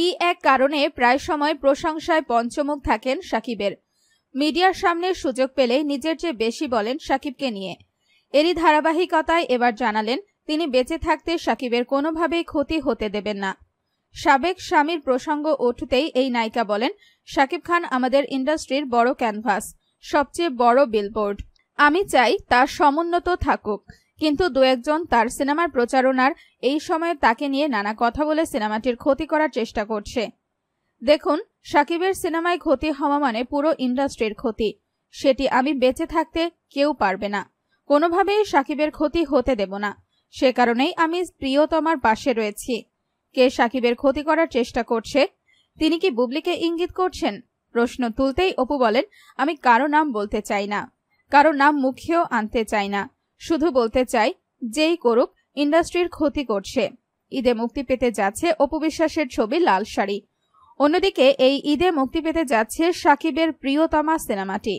কি এক কারণে প্রায় সময় প্রশংসায় পঞ্চমুখ থাকেন সাকিবের মিডিয়ার সামনে সুযোগ পেলে নিজের চেয়ে বেশি বলেন সাকিবকে নিয়ে এরই ধারাবাহিকতায় এবার জানালেন তিনি বেঁচে থাকতে সাকিবের কোনোভাবেই ক্ষতি হতে দেবেন না সাবেক স্বামীর প্রসঙ্গ ওঠতেই এই নায়িকা বলেন সাকিব খান আমাদের ইন্ডাস্ট্রির বড় ক্যানভাস সবচেয়ে বড় বিলবোর্ড আমি চাই তা সমুন্নত থাকুক কিন্তু দু একজন তার সিনেমার প্রচারণার এই সময়ে তাকে নিয়ে নানা কথা বলে সিনেমাটির ক্ষতি করার চেষ্টা করছে দেখুন সাকিবের সিনেমায় ক্ষতি হওয়া মানে পুরো ইন্ডাস্ট্রির ক্ষতি সেটি আমি বেঁচে থাকতে কেউ পারবে না কোনোভাবেই সাকিবের ক্ষতি হতে দেব না সে কারণেই আমি প্রিয়তমার পাশে রয়েছি কে সাকিবের ক্ষতি করার চেষ্টা করছে তিনি কি বুবলিকে ইঙ্গিত করছেন প্রশ্ন তুলতেই অপু বলেন আমি কারো নাম বলতে চাই না কারো নাম মুখেও আনতে চাই না শুধু বলতে চাই যেই করুক ইন্ডাস্ট্রির ক্ষতি করছে ঈদে মুক্তি পেতে যাচ্ছে অপবিশ্বাসের ছবি লাল শাড়ি অন্যদিকে এই ঈদে মুক্তি পেতে যাচ্ছে সাকিবের প্রিয়তমা সিনেমাটি